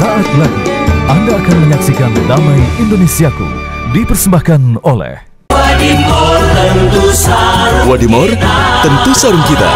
saat lagi Anda akan menyaksikan Damai Indonesiaku dipersembahkan oleh Wadimor tentu sarung kita.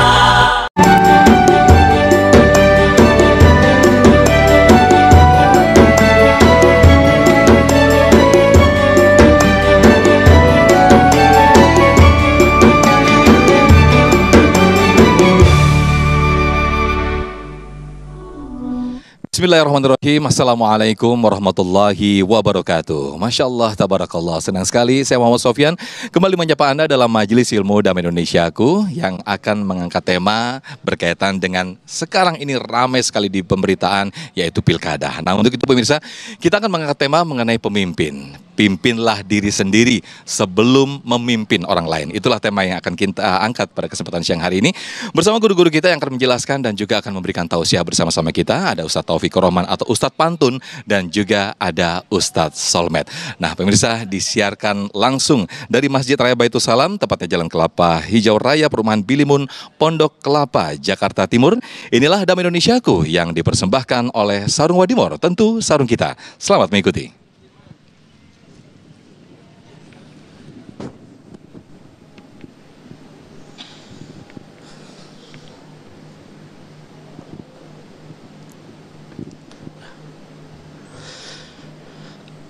Bismillahirrahmanirrahim. Assalamualaikum warahmatullahi wabarakatuh. Masya Allah, tabarakallah. Senang sekali saya Muhammad Sofyan kembali menyapa Anda dalam Majelis Ilmu Damai Indonesiaku yang akan mengangkat tema berkaitan dengan sekarang ini ramai sekali di pemberitaan yaitu pilkada. Nah untuk itu pemirsa, kita akan mengangkat tema mengenai pemimpin pimpinlah diri sendiri sebelum memimpin orang lain. Itulah tema yang akan kita eh, angkat pada kesempatan siang hari ini. Bersama guru-guru kita yang akan menjelaskan dan juga akan memberikan tausiah bersama-sama kita, ada Ustadz Taufik Roman atau Ustadz Pantun dan juga ada Ustadz Solmed. Nah pemirsa disiarkan langsung dari Masjid Raya Baitul Salam, tepatnya Jalan Kelapa Hijau Raya Perumahan Bilimun, Pondok Kelapa, Jakarta Timur. Inilah Damai Indonesiaku yang dipersembahkan oleh Sarung Wadimor, tentu sarung kita. Selamat mengikuti.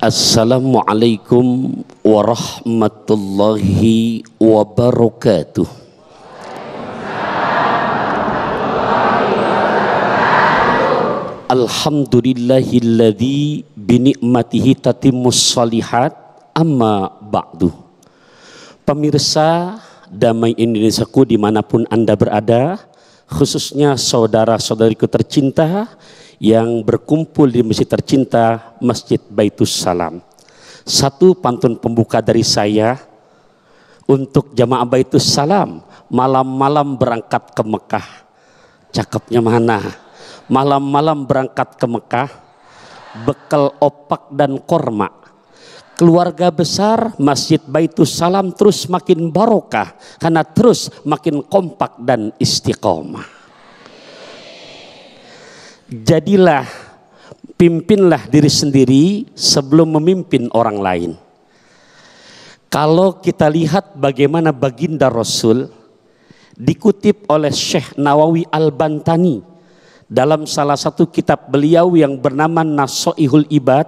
Assalamualaikum warahmatullahi wabarakatuh. Alhamdulillahilladzi binikmatihi tatimmus salihat amma ba'du. Pemirsa Damai Indonesiaku dimanapun Anda berada, khususnya saudara-saudariku tercinta yang berkumpul di masjid tercinta Masjid Baitus Salam. Satu pantun pembuka dari saya untuk jamaah Baitus Salam malam-malam berangkat ke Mekah. Cakepnya mana? Malam-malam berangkat ke Mekah bekal opak dan korma. Keluarga besar Masjid Baitus Salam terus makin barokah karena terus makin kompak dan istiqomah jadilah pimpinlah diri sendiri sebelum memimpin orang lain. Kalau kita lihat bagaimana baginda Rasul dikutip oleh Syekh Nawawi Al-Bantani dalam salah satu kitab beliau yang bernama Nasoihul Ibad,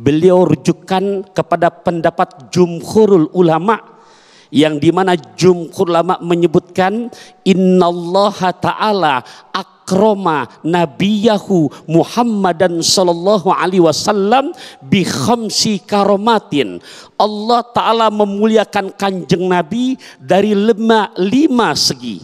beliau rujukan kepada pendapat jumhurul ulama' yang dimana jumhur ulama menyebutkan inna allah ta'ala akroma nabiyahu Muhammadan sallallahu alaihi wasallam bi khamsi karomatin. Allah taala memuliakan kanjeng Nabi dari lima, lima segi.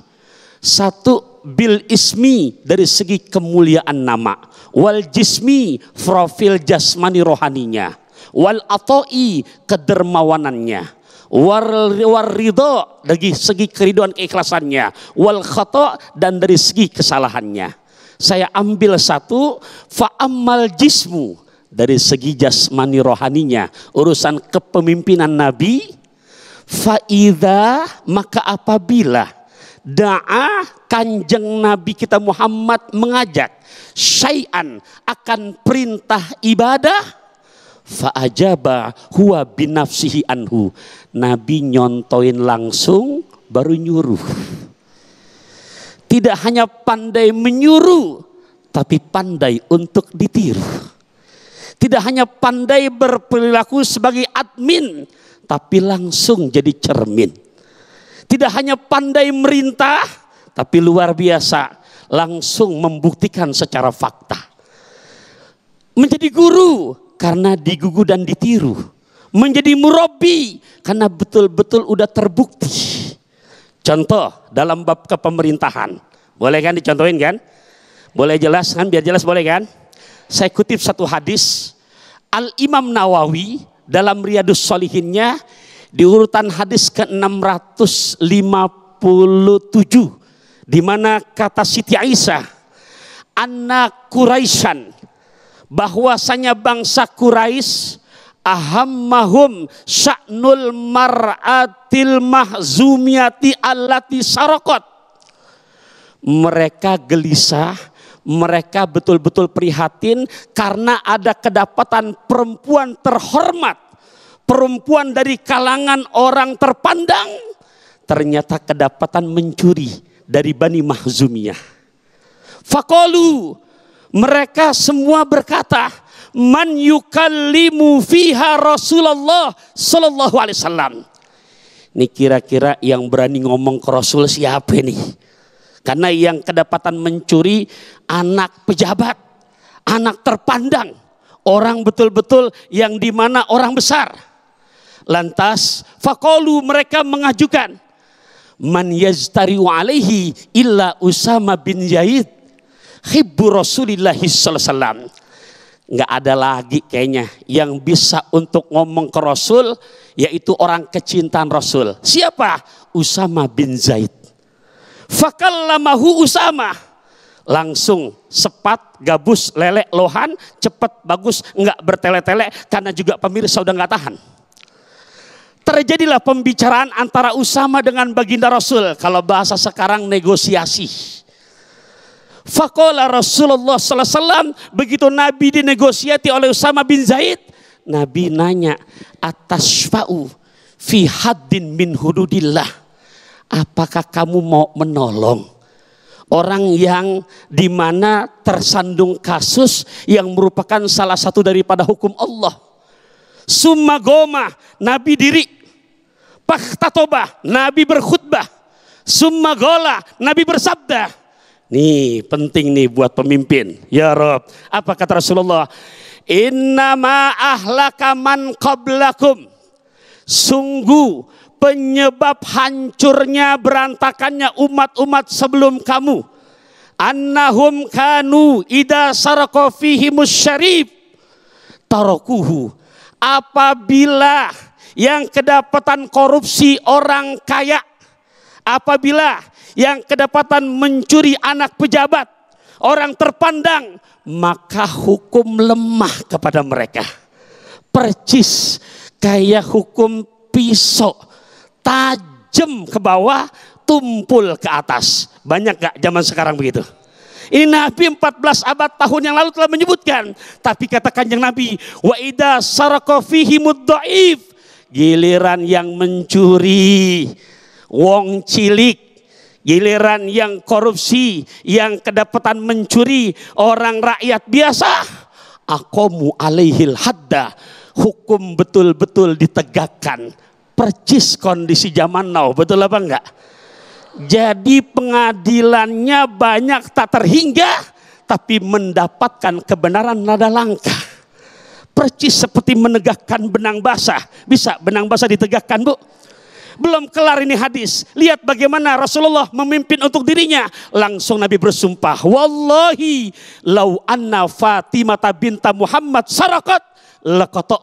Satu bil ismi dari segi kemuliaan nama, wal jismi profil jasmani rohaninya, wal atoi kedermawanannya war, war ridho dari segi keriduan keikhlasannya wal khata dan dari segi kesalahannya saya ambil satu fa'amal jismu dari segi jasmani rohaninya urusan kepemimpinan nabi fa-ida maka apabila da'a kanjeng Nabi kita Muhammad mengajak syai'an akan perintah ibadah Fa'ajaba huwa binafsihi anhu. Nabi nyontoin langsung baru nyuruh. Tidak hanya pandai menyuruh, tapi pandai untuk ditiru. Tidak hanya pandai berperilaku sebagai admin, tapi langsung jadi cermin. Tidak hanya pandai merintah, tapi luar biasa langsung membuktikan secara fakta. Menjadi guru karena digugu dan ditiru. Menjadi murabi karena betul-betul udah terbukti. Contoh dalam bab kepemerintahan. Boleh kan dicontohin kan? Boleh jelas kan? Biar jelas boleh kan? Saya kutip satu hadis. Al-Imam Nawawi dalam Riyadus Solihinnya di urutan hadis ke-657 di mana kata Siti Aisyah anak Quraisyan bahwasanya bangsa Quraisy ahammahum sya'nul mar'atil mahzumiyati allati sarokot. Mereka gelisah, mereka betul-betul prihatin karena ada kedapatan perempuan terhormat. Perempuan dari kalangan orang terpandang ternyata kedapatan mencuri dari Bani Mahzumiyah. Fakolu mereka semua berkata, "Man yukallimu fiha Rasulullah sallallahu alaihi wasallam." Ini kira-kira yang berani ngomong ke Rasul siapa nih? Karena yang kedapatan mencuri anak pejabat, anak terpandang, orang betul-betul yang dimana orang besar. Lantas fakolu mereka mengajukan man yaztariu alaihi illa Usama bin Zaid hibur Rasulullah SAW. nggak ada lagi kayaknya yang bisa untuk ngomong ke Rasul yaitu orang kecintaan Rasul. Siapa? Usama bin Zaid. Fakallamahu Usama. Langsung sepat, gabus, lelek, lohan, cepat, bagus, nggak bertele-tele karena juga pemirsa udah nggak tahan. Terjadilah pembicaraan antara Usama dengan baginda Rasul. Kalau bahasa sekarang negosiasi Fakola Rasulullah SAW begitu Nabi dinegosiati oleh Usama bin Zaid. Nabi nanya atas fa'u fi haddin min hududillah. Apakah kamu mau menolong orang yang dimana tersandung kasus yang merupakan salah satu daripada hukum Allah? Summa goma, Nabi diri. Paktatobah, Nabi berkhutbah. Summa gola, Nabi bersabda Nih penting nih buat pemimpin. Ya Rob. Apa kata Rasulullah? Innama ahlaka man qablakum. Sungguh penyebab hancurnya berantakannya umat-umat sebelum kamu. Annahum kanu ida sarakofihi musyarif. Tarokuhu. Apabila yang kedapatan korupsi orang kaya. Apabila yang kedapatan mencuri anak pejabat, orang terpandang, maka hukum lemah kepada mereka. Percis kayak hukum pisau, tajam ke bawah, tumpul ke atas. Banyak gak zaman sekarang begitu? Ini Nabi 14 abad tahun yang lalu telah menyebutkan. Tapi katakan yang Nabi, wa ida sarakofihi muddaif. Giliran yang mencuri, wong cilik, giliran yang korupsi, yang kedapatan mencuri orang rakyat biasa, akomu alaihil hadda, hukum betul-betul ditegakkan. Percis kondisi zaman now, betul apa enggak? Jadi pengadilannya banyak tak terhingga, tapi mendapatkan kebenaran nada langka. Percis seperti menegakkan benang basah. Bisa benang basah ditegakkan, Bu? Belum kelar ini hadis. Lihat bagaimana Rasulullah memimpin untuk dirinya. Langsung Nabi bersumpah. Wallahi lau anna Fatimah binta Muhammad sarakat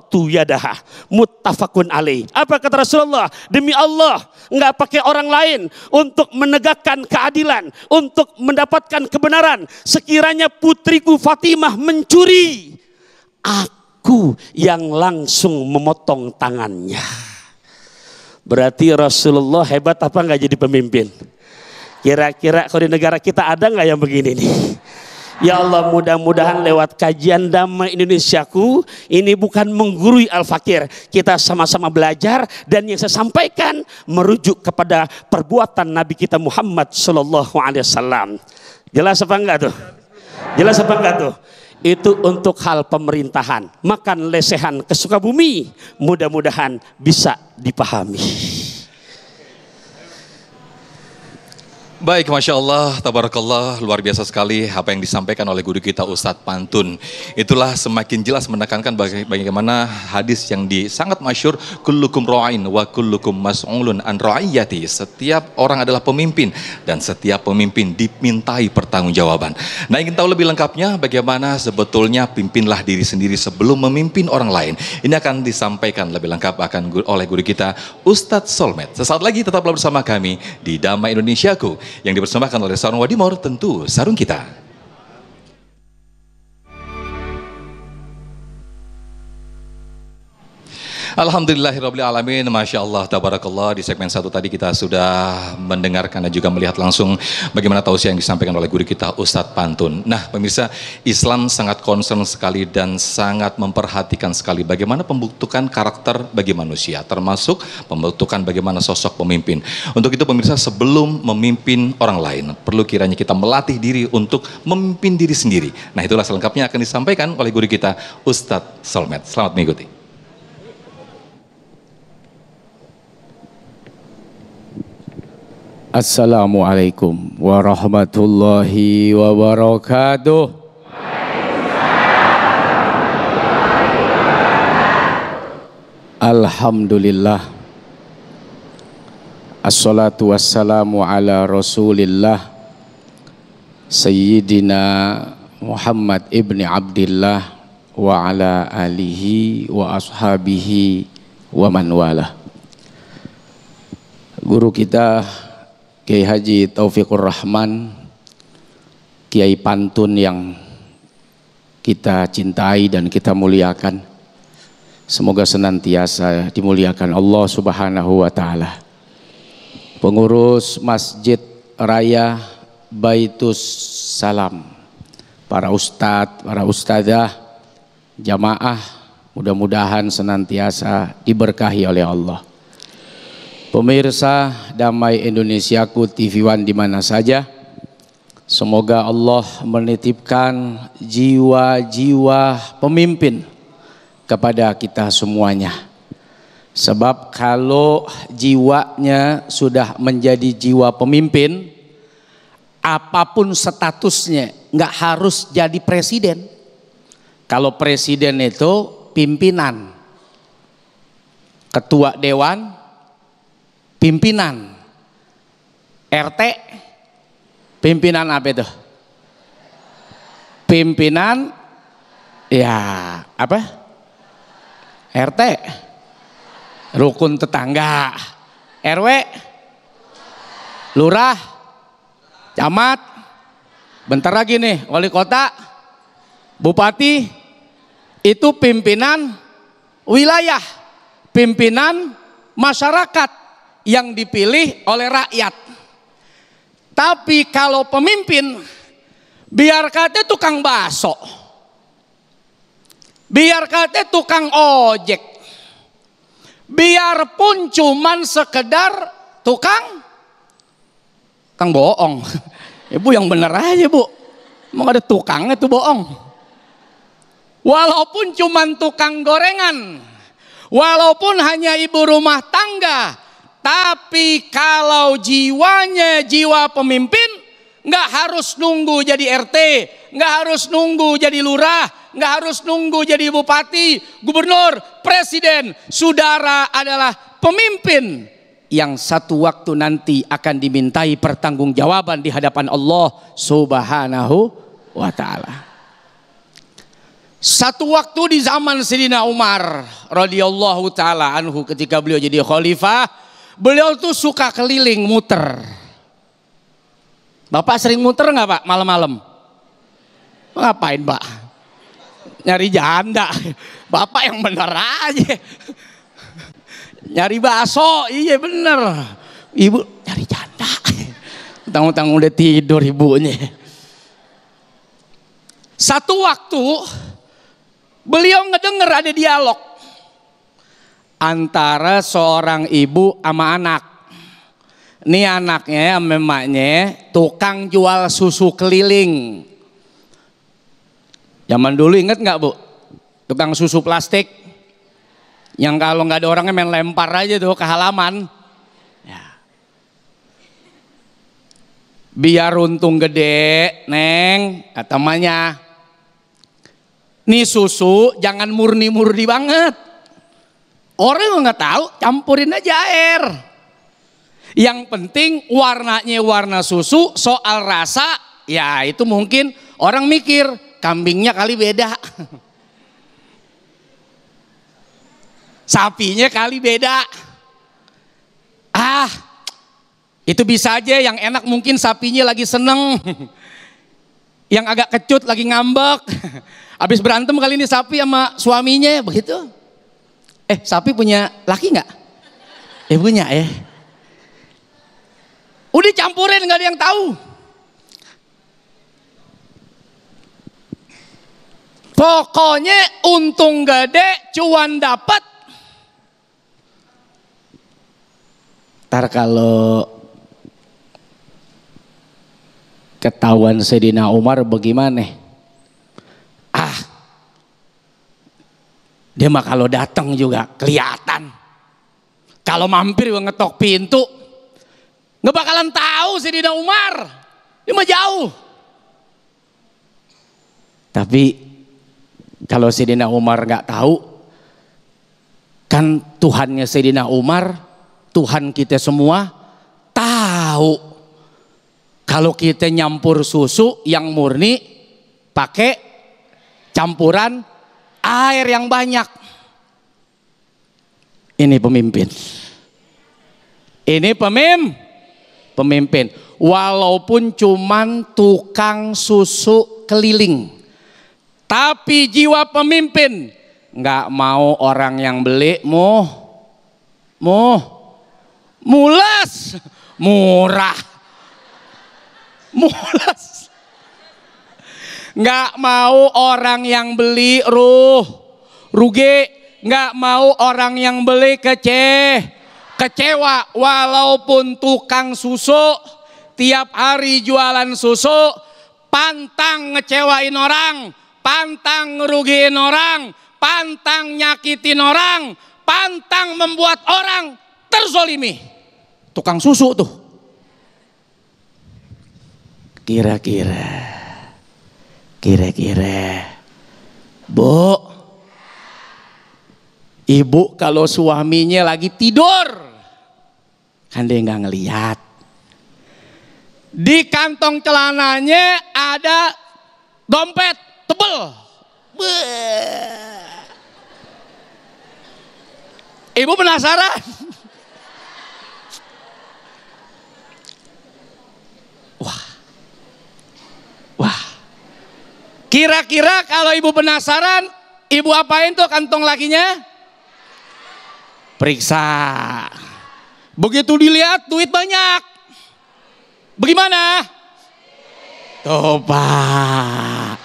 tu yadaha muttafakun alaih. Apa kata Rasulullah? Demi Allah, nggak pakai orang lain untuk menegakkan keadilan, untuk mendapatkan kebenaran. Sekiranya putriku Fatimah mencuri, aku yang langsung memotong tangannya. Berarti Rasulullah hebat apa nggak jadi pemimpin? Kira-kira kalau di negara kita ada nggak yang begini nih? Ya Allah mudah-mudahan lewat kajian damai Indonesiaku ini bukan menggurui al-fakir. Kita sama-sama belajar dan yang saya sampaikan merujuk kepada perbuatan Nabi kita Muhammad Shallallahu Alaihi Wasallam. Jelas apa enggak tuh? Jelas apa enggak tuh? itu untuk hal pemerintahan. Makan lesehan ke Sukabumi, mudah-mudahan bisa dipahami. Baik, Masya Allah, Tabarakallah, luar biasa sekali apa yang disampaikan oleh guru kita Ustadz Pantun. Itulah semakin jelas menekankan bagaimana hadis yang di, sangat masyur, kullukum roa'in, wa kullukum mas'ulun an ra'iyati. Setiap orang adalah pemimpin dan setiap pemimpin dimintai pertanggungjawaban. Nah, ingin tahu lebih lengkapnya bagaimana sebetulnya pimpinlah diri sendiri sebelum memimpin orang lain. Ini akan disampaikan lebih lengkap akan oleh guru kita Ustadz Solmed. Sesaat lagi tetaplah bersama kami di Damai Indonesiaku yang dipersembahkan oleh Sarung Wadimor tentu sarung kita. Alhamdulillahirabbil alamin. Masya Allah tabarakallah di segmen satu tadi kita sudah mendengarkan dan juga melihat langsung bagaimana tausiah yang disampaikan oleh guru kita Ustadz Pantun. Nah, pemirsa, Islam sangat concern sekali dan sangat memperhatikan sekali bagaimana pembentukan karakter bagi manusia, termasuk pembentukan bagaimana sosok pemimpin. Untuk itu pemirsa, sebelum memimpin orang lain, perlu kiranya kita melatih diri untuk memimpin diri sendiri. Nah, itulah selengkapnya akan disampaikan oleh guru kita Ustadz Solmet Selamat mengikuti. Assalamualaikum warahmatullahi wabarakatuh. Alhamdulillah. Assalatu wassalamu ala Rasulillah Sayyidina Muhammad ibni Abdullah wa ala alihi wa ashabihi wa man walah. Guru kita Kiai Haji Taufikur Rahman, Kiai Pantun yang kita cintai dan kita muliakan. Semoga senantiasa dimuliakan Allah Subhanahu wa taala. Pengurus Masjid Raya Baitus Salam, para ustadz, para ustadzah, jamaah, mudah-mudahan senantiasa diberkahi oleh Allah. Pemirsa Damai Indonesiaku TV One di mana saja. Semoga Allah menitipkan jiwa-jiwa pemimpin kepada kita semuanya. Sebab kalau jiwanya sudah menjadi jiwa pemimpin, apapun statusnya nggak harus jadi presiden. Kalau presiden itu pimpinan, ketua dewan, pimpinan RT pimpinan apa itu? Pimpinan ya apa? RT rukun tetangga RW lurah camat bentar lagi nih wali kota bupati itu pimpinan wilayah pimpinan masyarakat yang dipilih oleh rakyat. Tapi kalau pemimpin, biar kata tukang baso, biar kata tukang ojek, biarpun cuman sekedar tukang, tukang bohong. Ibu yang bener aja bu, mau ada tukangnya tuh bohong. Walaupun cuman tukang gorengan, walaupun hanya ibu rumah tangga, tapi kalau jiwanya jiwa pemimpin, nggak harus nunggu jadi RT, nggak harus nunggu jadi lurah, nggak harus nunggu jadi bupati, gubernur, presiden. Saudara adalah pemimpin yang satu waktu nanti akan dimintai pertanggungjawaban di hadapan Allah Subhanahu wa taala. Satu waktu di zaman Sidina Umar radhiyallahu taala anhu ketika beliau jadi khalifah Beliau tuh suka keliling muter. Bapak sering muter nggak pak malam-malam? Ngapain pak? Nyari janda. Bapak yang bener aja. Nyari bakso, iya bener. Ibu nyari janda. Tang-tang udah tidur ibunya. Satu waktu beliau ngedenger ada dialog antara seorang ibu sama anak. Ini anaknya ya, sama emaknya tukang jual susu keliling. Zaman dulu inget nggak bu? Tukang susu plastik. Yang kalau nggak ada orangnya main lempar aja tuh ke halaman. Ya. Biar untung gede, neng, katamanya. ini susu jangan murni-murni banget Orang nggak tahu, campurin aja air. Yang penting warnanya warna susu, soal rasa ya itu mungkin orang mikir kambingnya kali beda. Sapinya kali beda. Ah, itu bisa aja yang enak mungkin sapinya lagi seneng. Yang agak kecut lagi ngambek. Habis berantem kali ini sapi sama suaminya begitu. Eh, sapi punya laki nggak? Eh punya eh. Udah campurin nggak ada yang tahu. Pokoknya untung gede, cuan dapat. Ntar kalau ketahuan Sedina Umar bagaimana? Ah, dia mah kalau datang juga kelihatan. Kalau mampir gue ngetok pintu, nggak bakalan tahu si Dina Umar. Dia mah jauh. Tapi kalau Sidina Umar nggak tahu, kan Tuhannya Sidina Umar, Tuhan kita semua tahu. Kalau kita nyampur susu yang murni, pakai campuran air yang banyak. Ini pemimpin. Ini pemim, pemimpin. Walaupun cuman tukang susu keliling. Tapi jiwa pemimpin nggak mau orang yang beli mu mu mulas murah mulas Nggak mau orang yang beli ruh rugi. Nggak mau orang yang beli kece kecewa. Walaupun tukang susu tiap hari jualan susu pantang ngecewain orang, pantang rugiin orang, pantang nyakitin orang, pantang membuat orang terzolimi. Tukang susu tuh. Kira-kira Kira-kira. Bu. Ibu kalau suaminya lagi tidur. Kan dia nggak ngeliat. Di kantong celananya ada dompet tebel. Ibu penasaran? Wah. Wah. Kira-kira kalau ibu penasaran, ibu apain tuh kantong lakinya? Periksa. Begitu dilihat duit banyak. Bagaimana? Tuh pak.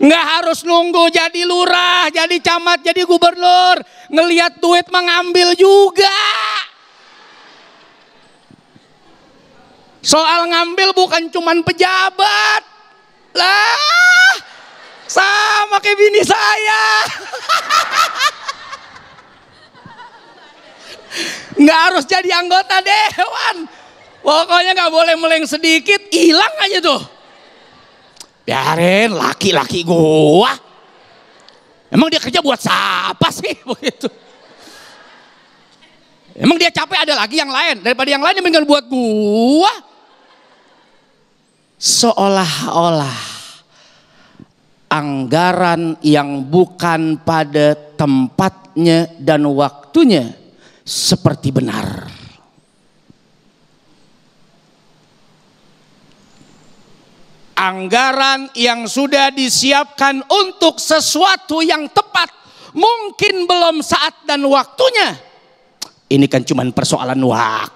Nggak harus nunggu jadi lurah, jadi camat, jadi gubernur. ngelihat duit mengambil juga. Soal ngambil bukan cuman pejabat. Lah, sama kayak bini saya. Nggak harus jadi anggota dewan. Pokoknya nggak boleh meleng sedikit, hilang aja tuh. Biarin laki-laki gua. Emang dia kerja buat siapa sih begitu? Emang dia capek ada lagi yang lain daripada yang lain yang buat gua seolah-olah anggaran yang bukan pada tempatnya dan waktunya seperti benar. Anggaran yang sudah disiapkan untuk sesuatu yang tepat mungkin belum saat dan waktunya. Ini kan cuma persoalan waktu.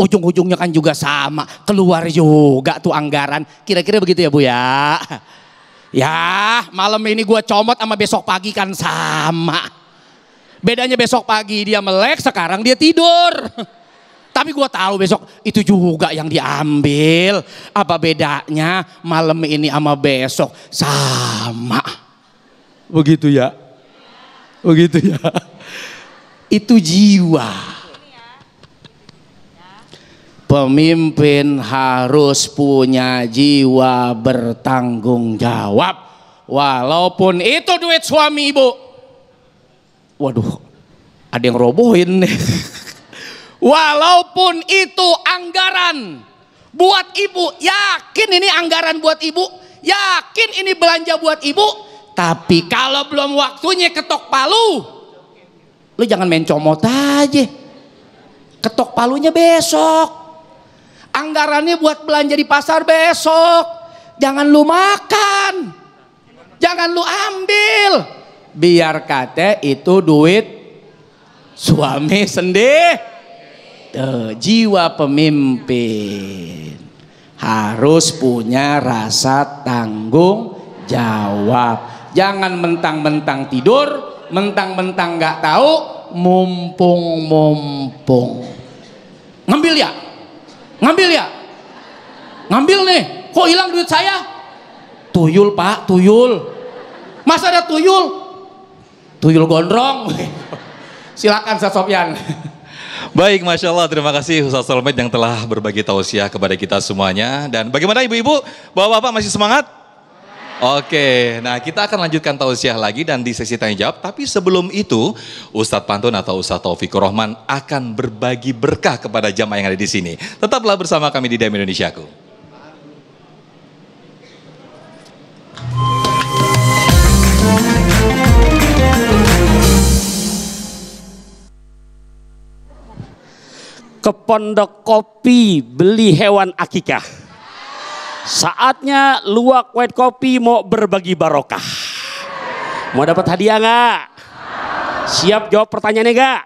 Ujung-ujungnya kan juga sama, keluar juga tuh anggaran. Kira-kira begitu ya Bu ya. Ya, malam ini gue comot sama besok pagi kan sama. Bedanya besok pagi dia melek, sekarang dia tidur. Tapi gue tahu besok itu juga yang diambil. Apa bedanya malam ini sama besok sama. Begitu ya. Begitu ya. Itu jiwa. Pemimpin harus punya jiwa bertanggung jawab. Walaupun itu duit suami ibu. Waduh, ada yang robohin nih. Walaupun itu anggaran buat ibu, yakin ini anggaran buat ibu, yakin ini belanja buat ibu, tapi kalau belum waktunya ketok palu, lu jangan main comot aja. Ketok palunya besok. Anggarannya buat belanja di pasar besok. Jangan lu makan. Jangan lu ambil. Biar kate itu duit suami sendiri. Tuh, jiwa pemimpin harus punya rasa tanggung jawab. Jangan mentang-mentang tidur, mentang-mentang gak tahu, mumpung-mumpung. Ngambil ya, Ngambil ya? Ngambil nih. Kok hilang duit saya? Tuyul, Pak, tuyul. Masa ada tuyul? Tuyul gondrong. Silakan Ustaz Sofyan. Baik, Masya Allah, terima kasih Ustaz Solmed yang telah berbagi tausiah kepada kita semuanya. Dan bagaimana ibu-ibu, bapak-bapak masih semangat? Oke, nah kita akan lanjutkan tausiah lagi dan di sesi tanya jawab. Tapi sebelum itu, Ustadz Pantun atau Ustadz Taufik Rohman akan berbagi berkah kepada jamaah yang ada di sini. Tetaplah bersama kami di Dam Indonesiaku. Ke pondok kopi beli hewan akikah. Saatnya luak white kopi mau berbagi barokah. Mau dapat hadiah nggak? Siap jawab pertanyaannya nggak?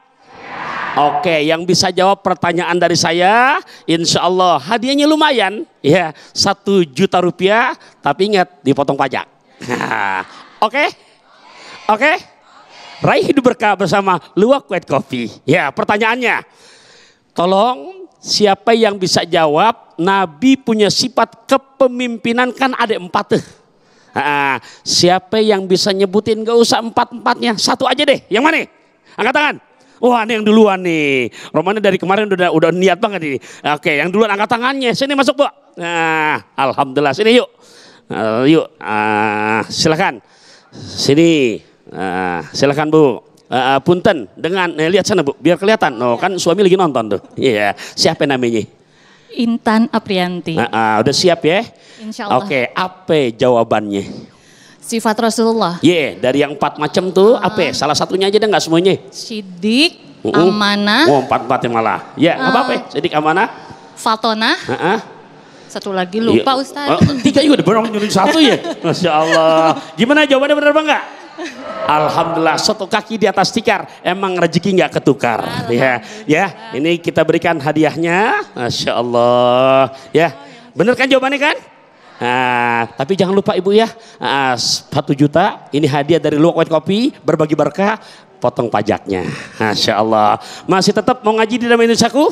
Oke, yang bisa jawab pertanyaan dari saya, insya Allah hadiahnya lumayan, ya satu juta rupiah, tapi ingat dipotong pajak. Oke, oke, raih hidup berkah bersama Luak White Coffee. Ya, pertanyaannya, tolong Siapa yang bisa jawab, Nabi punya sifat kepemimpinan kan ada empat tuh. Ha, siapa yang bisa nyebutin gak usah empat-empatnya, satu aja deh. Yang mana? Angkat tangan. Wah ini yang duluan nih. Romannya dari kemarin udah udah niat banget ini. Oke, yang duluan angkat tangannya. Sini masuk bu. Nah, alhamdulillah. Sini yuk. Uh, yuk, uh, silakan. Sini. Uh, silakan bu. Uh, punten dengan eh, lihat sana bu biar kelihatan no oh, kan suami lagi nonton tuh iya yeah. siapa namanya Intan Aprianti uh, uh, udah siap ya Insyaallah oke okay, apa jawabannya sifat Rasulullah iya yeah, dari yang empat macam tuh uh, apa ya? salah satunya aja deh nggak semuanya sidik uh -uh. amanah oh empat empatnya malah iya, ya yeah, uh, apa apa sidik amanah fatona uh -uh satu lagi iya. lupa Ustaz. Uh, tiga juga udah berang nyuruh satu ya. Masya Allah. Gimana jawabannya benar apa enggak? Alhamdulillah satu kaki di atas tikar emang rezeki nggak ketukar ya ya ini kita berikan hadiahnya Masya Allah ya bener kan jawabannya kan Nah, tapi jangan lupa ibu ya, ah, satu juta ini hadiah dari Luwak White Kopi, berbagi berkah, potong pajaknya. Masya Allah. Masih tetap mau ngaji di dalam Indonesiaku?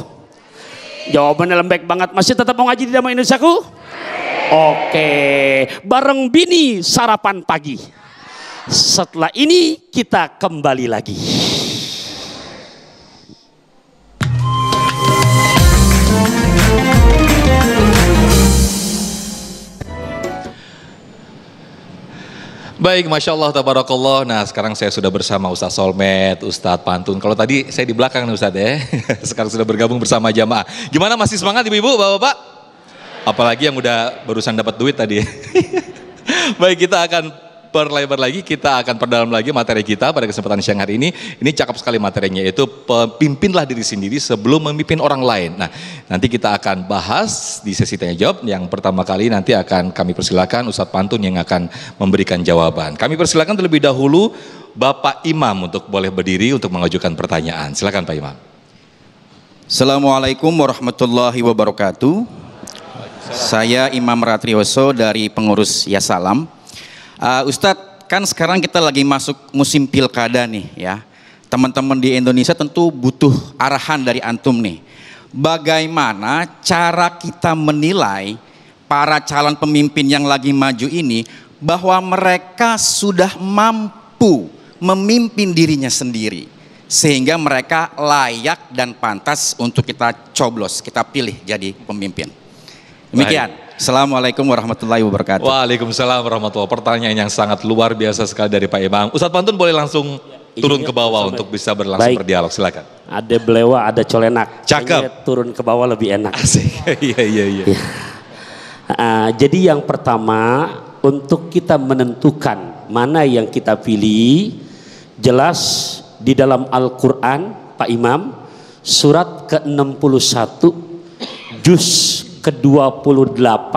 Jawabannya lembek banget. Masih tetap mau ngaji di dalam Indonesiaku? Oke, bareng bini sarapan pagi. Setelah ini kita kembali lagi. Baik, Masya Allah, Tabarakallah. Nah, sekarang saya sudah bersama Ustadz Solmed, Ustadz Pantun. Kalau tadi saya di belakang nih Ustadz ya. Sekarang sudah bergabung bersama jamaah. Gimana masih semangat Ibu-Ibu, Bapak-Bapak? Apalagi yang udah barusan dapat duit tadi. Baik, kita akan diperlebar lagi, kita akan perdalam lagi materi kita pada kesempatan siang hari ini. Ini cakep sekali materinya, yaitu pimpinlah diri sendiri sebelum memimpin orang lain. Nah, nanti kita akan bahas di sesi tanya jawab. Yang pertama kali nanti akan kami persilakan Ustadz Pantun yang akan memberikan jawaban. Kami persilakan terlebih dahulu Bapak Imam untuk boleh berdiri untuk mengajukan pertanyaan. Silakan Pak Imam. Assalamualaikum warahmatullahi wabarakatuh. Saya Imam Ratrioso dari pengurus Yasalam. Uh, Ustadz, kan sekarang kita lagi masuk musim pilkada nih ya. Teman-teman di Indonesia tentu butuh arahan dari antum nih. Bagaimana cara kita menilai para calon pemimpin yang lagi maju ini bahwa mereka sudah mampu memimpin dirinya sendiri sehingga mereka layak dan pantas untuk kita coblos, kita pilih jadi pemimpin. Demikian. Baik. Assalamualaikum warahmatullahi wabarakatuh. Waalaikumsalam warahmatullahi wabarakatuh. Pertanyaan yang sangat luar biasa sekali dari Pak Imam. Ustadz Pantun boleh langsung ya, turun iya, ke bawah untuk bisa berlangsung Baik. berdialog. Silakan. Ada belewa, ada colenak. Cakep. Hanya turun ke bawah lebih enak. Iya, iya, iya. iya. Ah, ah, jadi yang pertama untuk kita menentukan mana yang kita pilih jelas di dalam Al-Qur'an Pak Imam surat ke-61 juz ke-28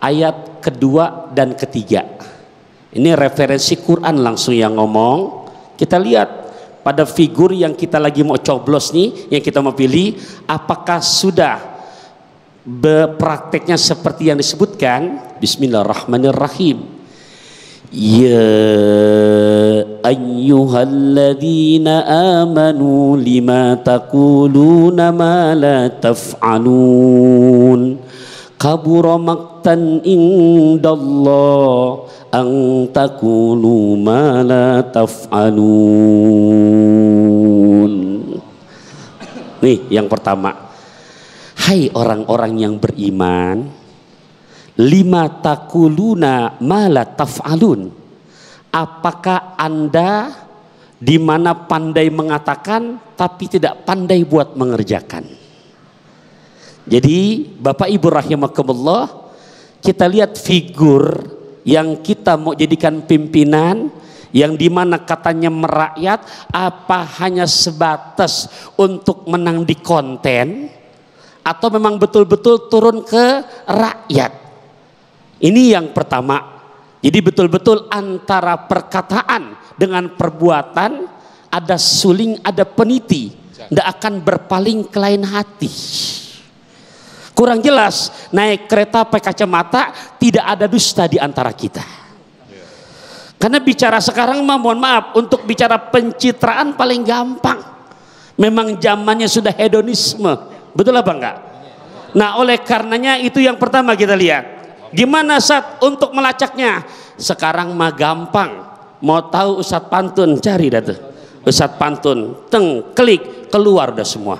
ayat kedua dan ketiga. Ini referensi Quran langsung yang ngomong. Kita lihat pada figur yang kita lagi mau coblos nih, yang kita mau pilih, apakah sudah berprakteknya seperti yang disebutkan? Bismillahirrahmanirrahim. يا أيها الذين آمنوا لما تقولون ما لا تفعلون كبر مقتا عند الله أن تقولوا ما لا تفعلون Nih yang pertama Hai orang-orang yang beriman Lima takuluna mala taf'alun. Apakah Anda di mana pandai mengatakan tapi tidak pandai buat mengerjakan. Jadi Bapak Ibu rahimakumullah kita lihat figur yang kita mau jadikan pimpinan yang di mana katanya merakyat apa hanya sebatas untuk menang di konten atau memang betul-betul turun ke rakyat ini yang pertama. Jadi betul-betul antara perkataan dengan perbuatan ada suling, ada peniti. Tidak akan berpaling ke lain hati. Kurang jelas, naik kereta pakai kacamata tidak ada dusta di antara kita. Karena bicara sekarang mah mohon maaf untuk bicara pencitraan paling gampang. Memang zamannya sudah hedonisme. Betul apa enggak? Nah, oleh karenanya itu yang pertama kita lihat. Gimana saat untuk melacaknya? Sekarang mah gampang. Mau tahu ustadz pantun cari datu, ustadz pantun, teng klik keluar dah semua.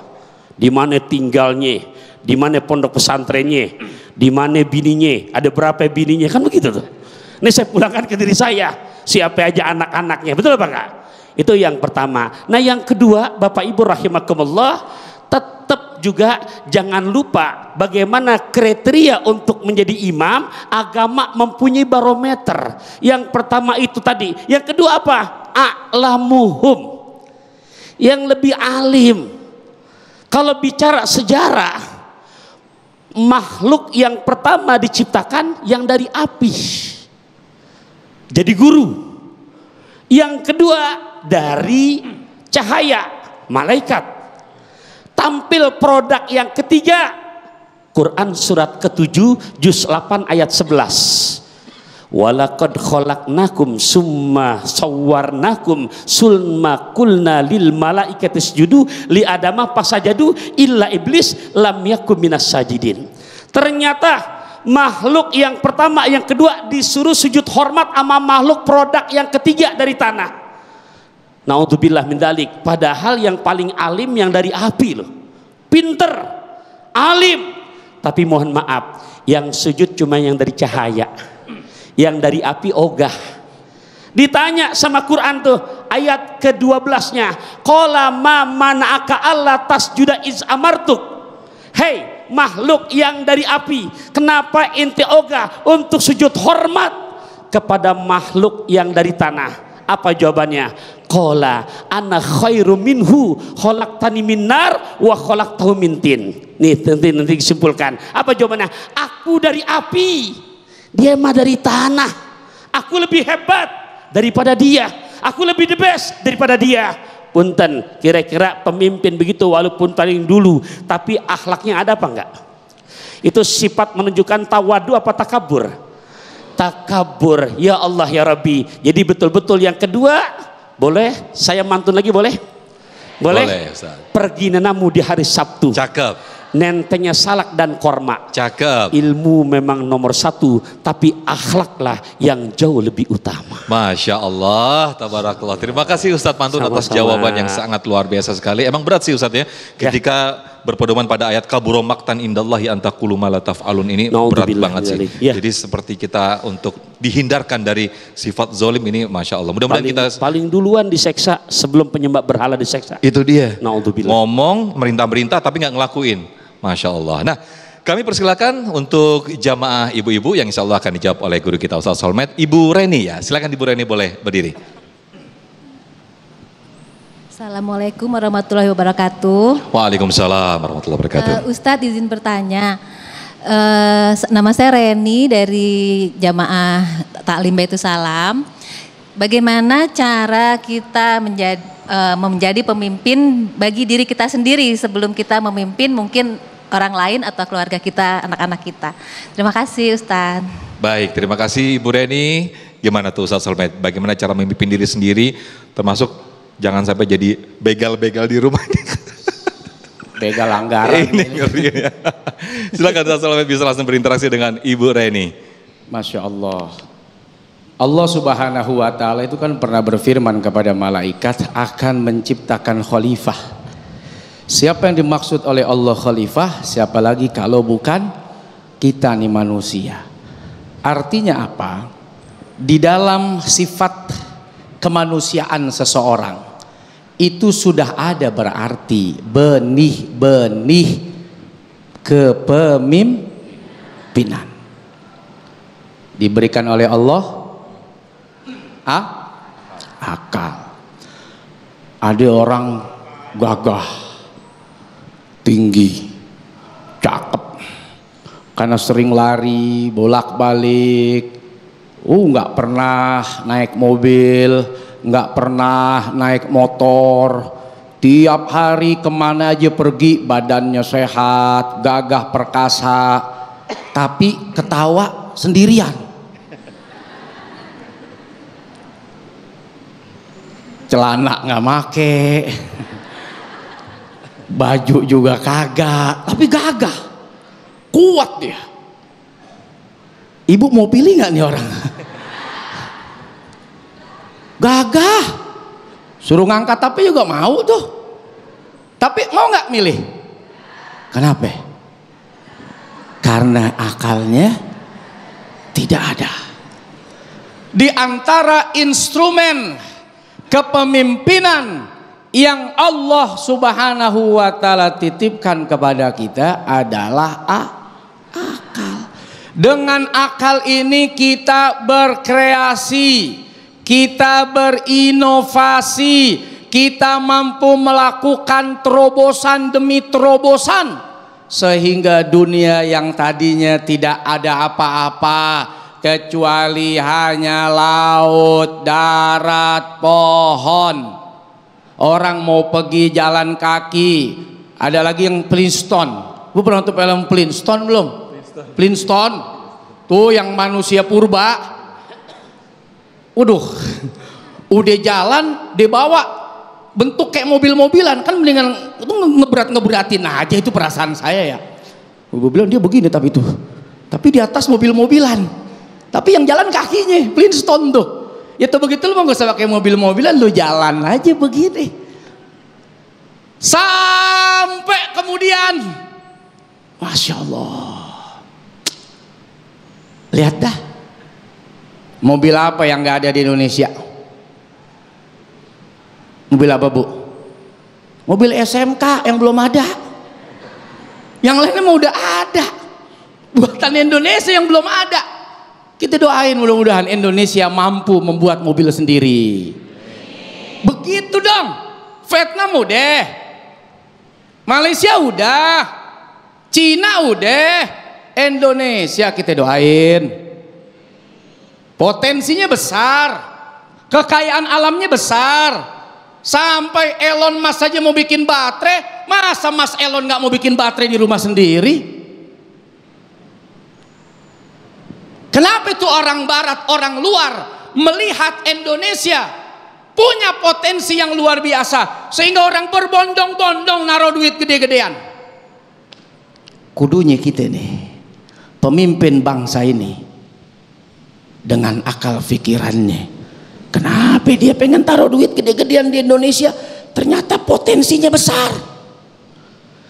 Di mana tinggalnya? Di mana pondok pesantrennya? Di mana bininya? Ada berapa bininya? Kan begitu tuh. Ini saya pulangkan ke diri saya. Siapa aja anak-anaknya. Betul apa enggak? Itu yang pertama. Nah yang kedua, Bapak Ibu rahimakumullah, tetap juga jangan lupa bagaimana kriteria untuk menjadi imam agama mempunyai barometer yang pertama itu tadi yang kedua apa a'lamuhum yang lebih alim kalau bicara sejarah makhluk yang pertama diciptakan yang dari api jadi guru yang kedua dari cahaya malaikat tampil produk yang ketiga Quran surat ke-7 juz 8 ayat 11 Walakad kholaknakum summa sawwarnakum sulma kulna lil malaikati judu li adama pasajadu illa iblis lam yakum minas sajidin ternyata makhluk yang pertama yang kedua disuruh sujud hormat sama makhluk produk yang ketiga dari tanah Naudzubillah min dalik. Padahal yang paling alim yang dari api loh. Pinter, alim. Tapi mohon maaf, yang sujud cuma yang dari cahaya. Yang dari api ogah. Ditanya sama Quran tuh ayat ke-12-nya, "Qala ma mana'aka Allah tasjuda iz amartuk." Hei, makhluk yang dari api, kenapa inti ogah untuk sujud hormat kepada makhluk yang dari tanah? Apa jawabannya? Kola ana khairu minhu khalaqtani tani minar wa kolak tahu mintin Nih nanti nanti disimpulkan. Apa jawabannya? Aku dari api, dia mah dari tanah. Aku lebih hebat daripada dia. Aku lebih the best daripada dia. Punten, kira-kira pemimpin begitu walaupun paling dulu, tapi akhlaknya ada apa enggak? Itu sifat menunjukkan tawadu apa takabur? takabur. Ya Allah ya Rabbi. Jadi betul-betul yang kedua boleh saya mantun lagi boleh? Boleh. boleh Pergi nenamu di hari Sabtu. Cakep. Nentengnya salak dan korma. Cakep. Ilmu memang nomor satu, tapi akhlaklah yang jauh lebih utama. Masya Allah, tabarakallah. Terima kasih Ustadz Mantun Sama-sama. atas jawaban yang sangat luar biasa sekali. Emang berat sih Ustadz ya? ya, ketika ya berpedoman pada ayat kaburo maktan indallahi antakulu malataf alun ini no, berat banget sih. Ya. Jadi seperti kita untuk dihindarkan dari sifat zolim ini, masya Allah. Mudah-mudahan kita paling duluan diseksa sebelum penyembah berhala diseksa. Itu dia. No, Ngomong merintah-merintah tapi nggak ngelakuin, masya Allah. Nah, kami persilakan untuk jamaah ibu-ibu yang insya Allah akan dijawab oleh guru kita Ustaz Solmed, Ibu Reni ya. Silakan Ibu Reni boleh berdiri. Assalamualaikum warahmatullahi wabarakatuh. Waalaikumsalam warahmatullahi wabarakatuh. Uh, Ustadz izin bertanya. Uh, nama saya Reni dari Jamaah Taklim Baitul Salam. Bagaimana cara kita menjadi uh, eh, menjadi pemimpin bagi diri kita sendiri sebelum kita memimpin mungkin orang lain atau keluarga kita, anak-anak kita. Terima kasih Ustadz. Baik, terima kasih Ibu Reni. Gimana tuh Ustadz Salmet? Bagaimana cara memimpin diri sendiri termasuk jangan sampai jadi begal-begal di rumah. Begal anggaran. Ini ya. Silakan Ustaz bisa langsung berinteraksi dengan Ibu Reni. Masya Allah. Allah subhanahu wa ta'ala itu kan pernah berfirman kepada malaikat akan menciptakan khalifah. Siapa yang dimaksud oleh Allah khalifah? Siapa lagi kalau bukan kita nih manusia. Artinya apa? Di dalam sifat kemanusiaan seseorang itu sudah ada berarti benih-benih kepemimpinan diberikan oleh Allah A? akal ada orang gagah tinggi cakep karena sering lari bolak-balik uh nggak pernah naik mobil, nggak pernah naik motor, tiap hari kemana aja pergi badannya sehat, gagah perkasa, tapi ketawa sendirian. Celana nggak make, baju juga kagak, tapi gagah, kuat dia Ibu mau pilih nggak nih orang? Gagah. Suruh ngangkat tapi juga mau tuh. Tapi mau nggak milih? Kenapa? Karena akalnya tidak ada. Di antara instrumen kepemimpinan yang Allah Subhanahu wa taala titipkan kepada kita adalah akal. Dengan akal ini kita berkreasi, kita berinovasi, kita mampu melakukan terobosan demi terobosan sehingga dunia yang tadinya tidak ada apa-apa kecuali hanya laut, darat, pohon. Orang mau pergi jalan kaki. Ada lagi yang Princeton. Gue pernah nonton film Princeton belum? Flintstone. Tuh yang manusia purba. Waduh. Udah jalan dibawa bentuk kayak mobil-mobilan kan mendingan itu ngeberat-ngeberatin aja itu perasaan saya ya. Gue bilang dia begini tapi itu. Tapi di atas mobil-mobilan. Tapi yang jalan kakinya Flintstone tuh. Ya tuh begitu lu mau gak usah pakai mobil-mobilan lu jalan aja begini. Sampai kemudian Masya Allah lihat dah mobil apa yang nggak ada di Indonesia mobil apa bu mobil SMK yang belum ada yang lainnya mau udah ada buatan Indonesia yang belum ada kita doain mudah-mudahan Indonesia mampu membuat mobil sendiri begitu dong Vietnam udah Malaysia udah Cina udah Indonesia kita doain potensinya besar kekayaan alamnya besar sampai Elon Mas saja mau bikin baterai masa Mas Elon nggak mau bikin baterai di rumah sendiri kenapa itu orang barat orang luar melihat Indonesia punya potensi yang luar biasa sehingga orang berbondong-bondong naruh duit gede-gedean kudunya kita nih pemimpin bangsa ini dengan akal fikirannya, Kenapa dia pengen taruh duit gede-gedean di Indonesia? Ternyata potensinya besar.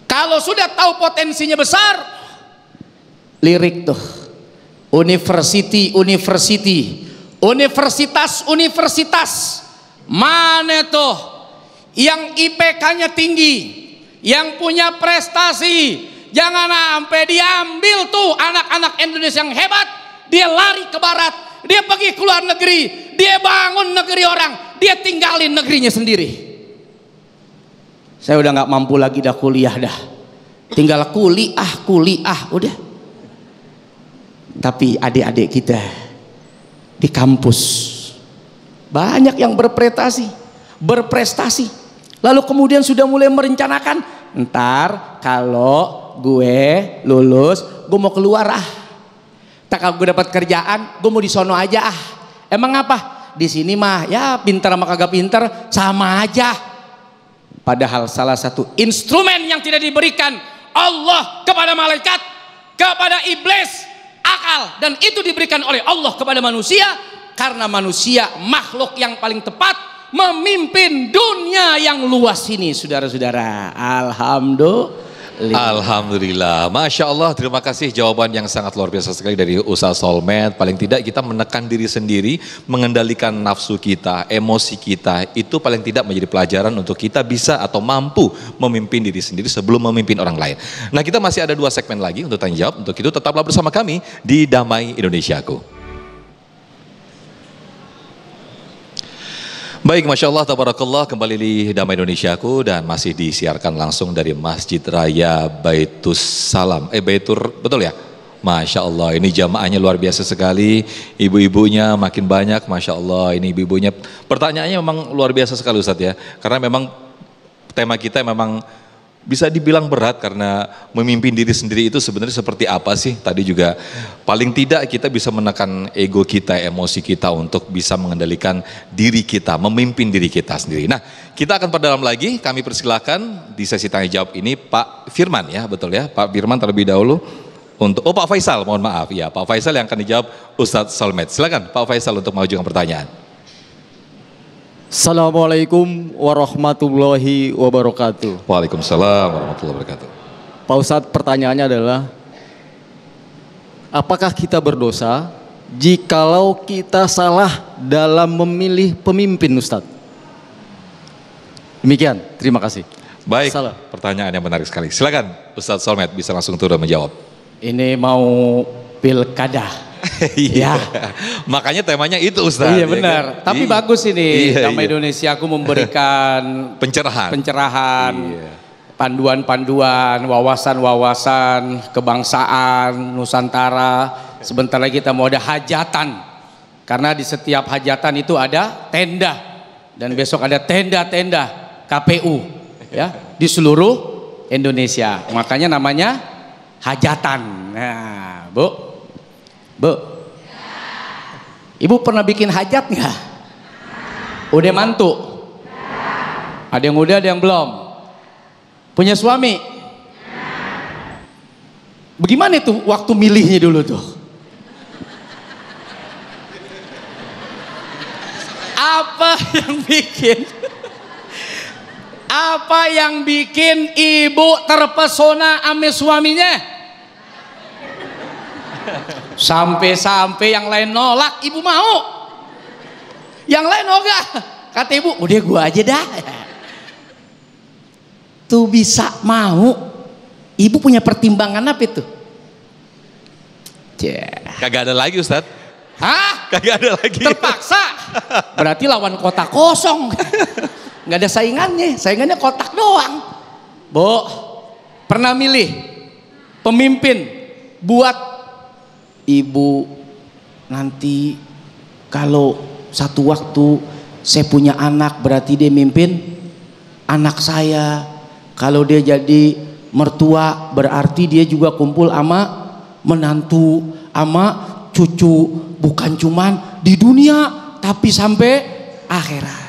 Kalau sudah tahu potensinya besar, lirik tuh. University, university, universitas, universitas. Mana tuh yang IPK-nya tinggi, yang punya prestasi, Jangan sampai diambil tuh anak-anak Indonesia yang hebat. Dia lari ke barat. Dia pergi ke luar negeri. Dia bangun negeri orang. Dia tinggalin negerinya sendiri. Saya udah nggak mampu lagi dah kuliah dah. Tinggal kuliah, kuliah, udah. Tapi adik-adik kita di kampus banyak yang berprestasi, berprestasi. Lalu kemudian sudah mulai merencanakan, ntar kalau gue lulus, gue mau keluar ah. Tak kalau gue dapat kerjaan, gue mau di sono aja ah. Emang apa? Di sini mah ya pinter sama kagak pinter sama aja. Padahal salah satu instrumen yang tidak diberikan Allah kepada malaikat, kepada iblis, akal dan itu diberikan oleh Allah kepada manusia karena manusia makhluk yang paling tepat memimpin dunia yang luas ini saudara-saudara. Alhamdulillah. Alhamdulillah. Masya Allah, terima kasih jawaban yang sangat luar biasa sekali dari Ustaz Solmed. Paling tidak kita menekan diri sendiri, mengendalikan nafsu kita, emosi kita. Itu paling tidak menjadi pelajaran untuk kita bisa atau mampu memimpin diri sendiri sebelum memimpin orang lain. Nah kita masih ada dua segmen lagi untuk tanya jawab. Untuk itu tetaplah bersama kami di Damai Indonesiaku. Baik, Masya Allah, Tabarakallah, kembali di Damai Indonesia aku dan masih disiarkan langsung dari Masjid Raya Baitus Salam. Eh, Baitur, betul ya? Masya Allah, ini jamaahnya luar biasa sekali, ibu-ibunya makin banyak, Masya Allah, ini ibu-ibunya. Pertanyaannya memang luar biasa sekali Ustadz ya, karena memang tema kita memang bisa dibilang berat karena memimpin diri sendiri itu sebenarnya seperti apa sih? Tadi juga paling tidak kita bisa menekan ego kita, emosi kita untuk bisa mengendalikan diri kita, memimpin diri kita sendiri. Nah, kita akan perdalam lagi. Kami persilahkan di sesi tanya jawab ini Pak Firman ya, betul ya? Pak Firman terlebih dahulu untuk oh Pak Faisal, mohon maaf ya, Pak Faisal yang akan dijawab Ustadz Solmed. Silakan Pak Faisal untuk mengajukan pertanyaan. Assalamualaikum warahmatullahi wabarakatuh. Waalaikumsalam warahmatullahi wabarakatuh. Pak Ustadz pertanyaannya adalah apakah kita berdosa jikalau kita salah dalam memilih pemimpin Ustadz? Demikian, terima kasih. Baik, salah. pertanyaan yang menarik sekali. Silakan Ustadz Solmed bisa langsung turun menjawab. Ini mau pilkada. Iya. Ya. Makanya temanya itu Ustaz. Iya ya benar. Ya kan? Tapi iya. bagus ini iya, Nama iya. Indonesia aku memberikan pencerahan. Pencerahan. Iya. Panduan-panduan, wawasan-wawasan, kebangsaan, nusantara. Sebentar lagi kita mau ada hajatan. Karena di setiap hajatan itu ada tenda dan besok ada tenda-tenda KPU ya di seluruh Indonesia. Makanya namanya hajatan. Nah, Bu, Bu? Ibu pernah bikin hajat nggak? Udah mantu? Ada yang udah, ada yang belum. Punya suami? Bagaimana itu waktu milihnya dulu tuh? Apa yang bikin? Apa yang bikin ibu terpesona ame suaminya? Sampai-sampai yang lain nolak, ibu mau. Yang lain nolak Kata ibu, udah gue aja dah. Tuh bisa mau. Ibu punya pertimbangan apa itu? Yeah. Kagak ada lagi Ustadz. Hah? Kagak ada lagi. Terpaksa. Berarti lawan kota kosong. Gak ada saingannya. Saingannya kotak doang. Bu, pernah milih pemimpin buat ibu nanti kalau satu waktu saya punya anak berarti dia mimpin anak saya kalau dia jadi mertua berarti dia juga kumpul ama menantu ama cucu bukan cuman di dunia tapi sampai akhirat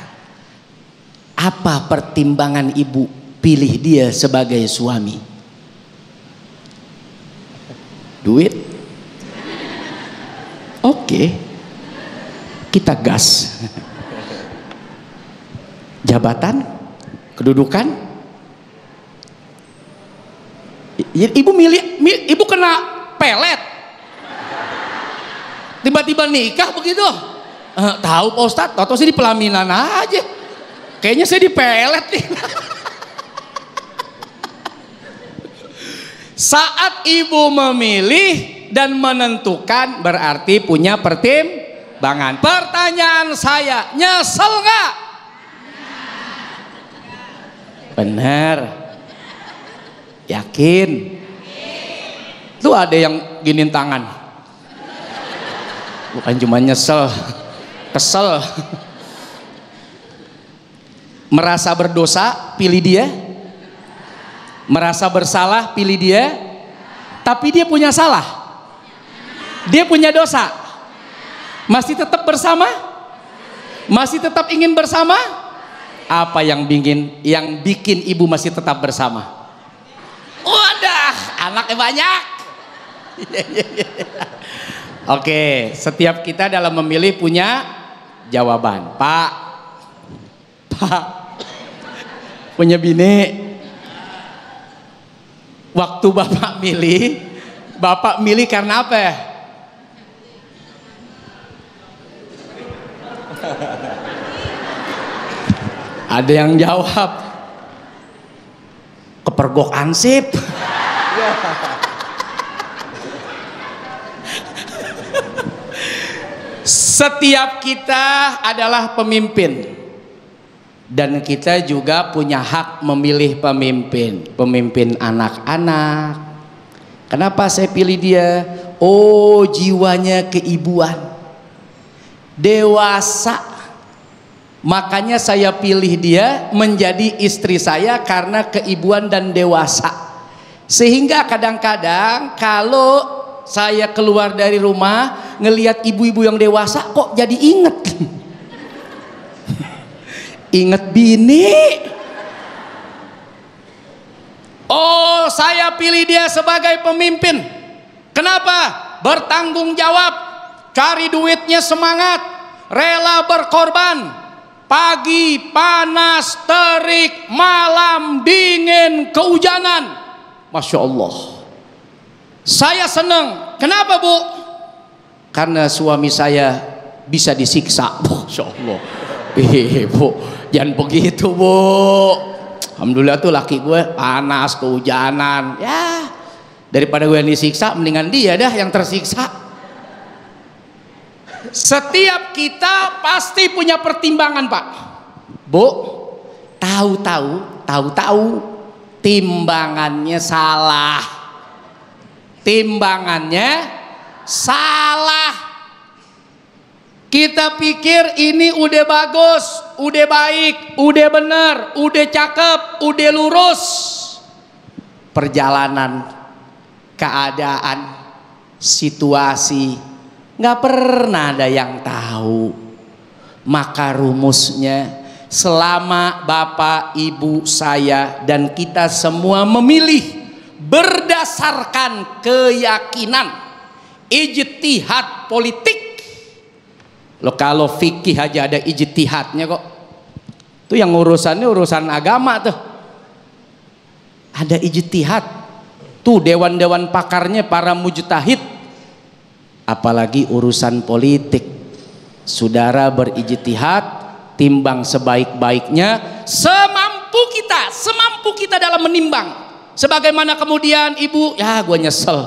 apa pertimbangan ibu pilih dia sebagai suami duit oke kita gas jabatan kedudukan ibu milih ibu kena pelet tiba-tiba nikah begitu eh, tahu pak ustadz atau sih di pelaminan aja kayaknya saya di pelet saat ibu memilih dan menentukan berarti punya pertimbangan. Pertanyaan saya, nyesel nggak? Benar. Yakin? Itu ada yang ginin tangan. Bukan cuma nyesel, kesel. Merasa berdosa, pilih dia. Merasa bersalah, pilih dia. Tapi dia punya salah dia punya dosa. Masih tetap bersama? Masih tetap ingin bersama? Apa yang bikin yang bikin ibu masih tetap bersama? Wadah, anaknya banyak. Oke, setiap kita dalam memilih punya jawaban. Pak, Pak, punya bini, waktu bapak milih bapak milih karena apa ya Ada yang jawab. Kepergok ansip. Setiap kita adalah pemimpin. Dan kita juga punya hak memilih pemimpin. Pemimpin anak-anak. Kenapa saya pilih dia? Oh, jiwanya keibuan dewasa makanya saya pilih dia menjadi istri saya karena keibuan dan dewasa sehingga kadang-kadang kalau saya keluar dari rumah ngelihat ibu-ibu yang dewasa kok jadi inget inget bini oh saya pilih dia sebagai pemimpin kenapa bertanggung jawab cari duitnya semangat, rela berkorban, pagi panas, terik, malam dingin, kehujanan. Masya Allah. Saya senang. Kenapa bu? Karena suami saya bisa disiksa. Masya Allah. Ih, iya, bu, jangan begitu bu. Alhamdulillah tuh laki gue panas, kehujanan. Ya, daripada gue yang disiksa, mendingan dia dah yang tersiksa. Setiap kita pasti punya pertimbangan, Pak. Bu, tahu-tahu, tahu-tahu timbangannya salah. Timbangannya salah. Kita pikir ini udah bagus, udah baik, udah benar, udah cakep, udah lurus. Perjalanan, keadaan, situasi, nggak pernah ada yang tahu maka rumusnya selama bapak ibu saya dan kita semua memilih berdasarkan keyakinan ijtihad politik lo kalau fikih aja ada ijtihadnya kok itu yang urusannya urusan agama tuh ada ijtihad tuh dewan-dewan pakarnya para mujtahid apalagi urusan politik saudara berijtihad timbang sebaik-baiknya semampu kita semampu kita dalam menimbang sebagaimana kemudian ibu ya gue nyesel